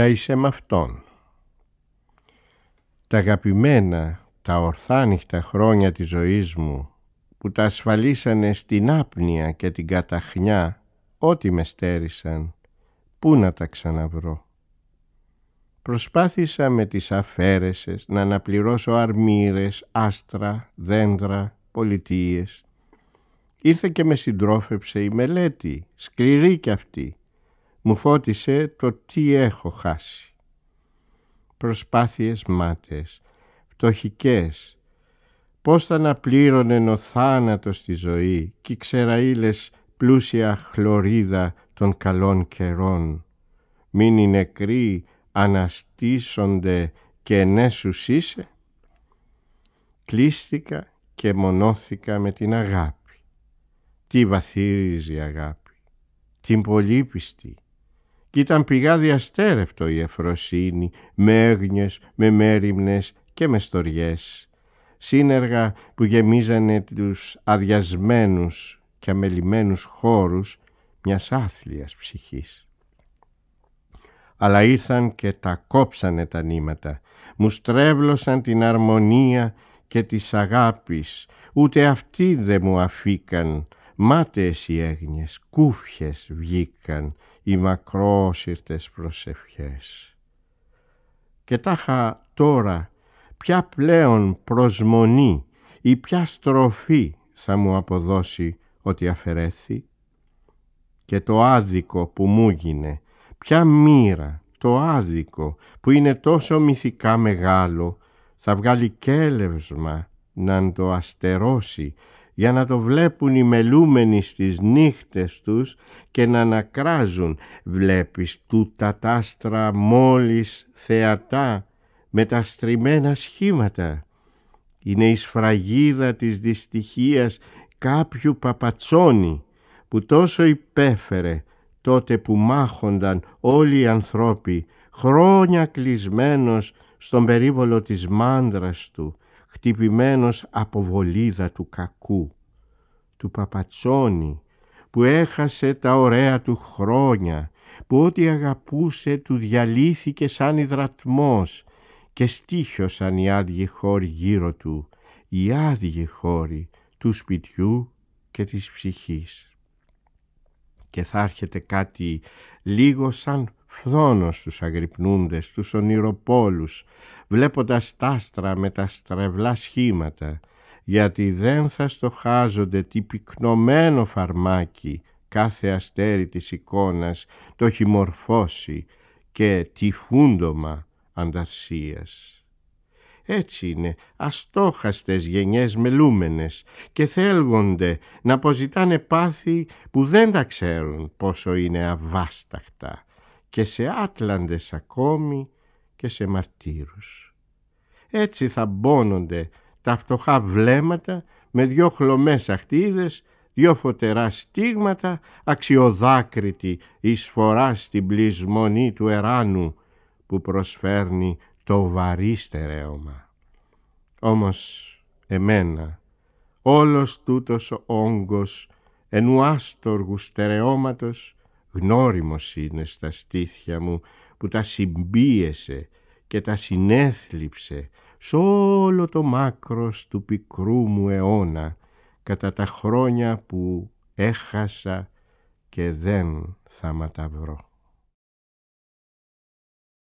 τα είσαι με αυτόν. Τα αγαπημένα, τα ορθάνυχτα χρόνια της ζωής μου που τα ασφαλίσανε στην άπνοια και την καταχνιά ό,τι με στέρισαν, πού να τα ξαναβρω. Προσπάθησα με τις αφαίρεσες να αναπληρώσω αρμύρες, άστρα, δέντρα, πολιτείες. Ήρθε και με συντρόφεψε η μελέτη, σκληρή κι αυτή, μου φώτισε το τι έχω χάσει. Προσπάθειες μάτες, φτωχικές, πώς θα να ο θάνατος τη ζωή κι ξεραήλες πλούσια χλωρίδα των καλών καιρών. Μην οι νεκροί αναστήσονται και ενέσους είσαι. Κλείστηκα και μονώθηκα με την αγάπη. Τι η αγάπη, την πολύπιστη, κι ήταν πηγάδι αστέρευτο η Εφροσύνη, με έγνιες, με μέρημνες και με στοριές. Σύνεργα που γεμίζανε τους αδιασμένους και αμελημένους χώρους μιας άθλιας ψυχής. Αλλά ήρθαν και τα κόψανε τα νήματα, μου στρέβλωσαν την αρμονία και της αγάπης, ούτε αυτοί δεν μου αφήκαν, μάταιες οι έγνιες, κούφιες βγήκαν, οι μακρόσυρτες προσευχές. Και τάχα τώρα ποια πλέον προσμονή ή ποια στροφή θα μου αποδώσει ότι αφαιρέθη και το άδικο που μου γίνε, ποια μοίρα, το άδικο που είναι τόσο μυθικά μεγάλο θα βγάλει κέλευσμα να το αστερώσει για να το βλέπουν οι μελούμενοι στις νύχτες τους και να ανακράζουν «Βλέπεις του τ' τάστρα μόλις θεατά με τα στριμμένα σχήματα». Είναι η σφραγίδα της δυστυχίας κάποιου παπατσόνη που τόσο υπέφερε τότε που μάχονταν όλοι οι ανθρώποι χρόνια κλεισμένος στον περίβολο της μάντρας του χτυπημένος από βολίδα του κακού, του παπατσόνη που έχασε τα ωραία του χρόνια, που ό,τι αγαπούσε του διαλύθηκε σαν υδρατμός και στήχιωσαν οι άδειοι χώροι γύρω του, οι άδειοι χώροι του σπιτιού και της ψυχής. Και θα έρχεται κάτι λίγο σαν φθόνος τους αγρυπνούντες, τους ονειροπόλους, βλέποντας άστρα με τα στρεβλά σχήματα, γιατί δεν θα στοχάζονται τι πυκνωμένο φαρμάκι κάθε αστέρι της εικόνας το έχει μορφώσει και τι φούντομα ανταρσίας. Έτσι είναι αστόχαστες γενιές μελούμενες και θέλγονται να αποζητάνε πάθη που δεν τα ξέρουν πόσο είναι αβάσταχτα και σε άτλαντες ακόμη και σε μαρτύρους. Έτσι θα μπώνονται τα φτωχά βλέμματα με δυο χλωμές αχτίδες, δυο φωτερά στίγματα, αξιοδάκριτη εισφορά στην πλεισμονή του εράνου που προσφέρνει το βαρύ στερέωμα. Όμως εμένα όλος τούτος ο όγκος ενού άστοργου στερεώματος γνώριμος είναι στα στήθια μου που τα συμπίεσε και τα συνέθλιψε σ' όλο το μάκρος του πικρού μου αιώνα κατά τα χρόνια που έχασα και δεν θα ματαβρώ.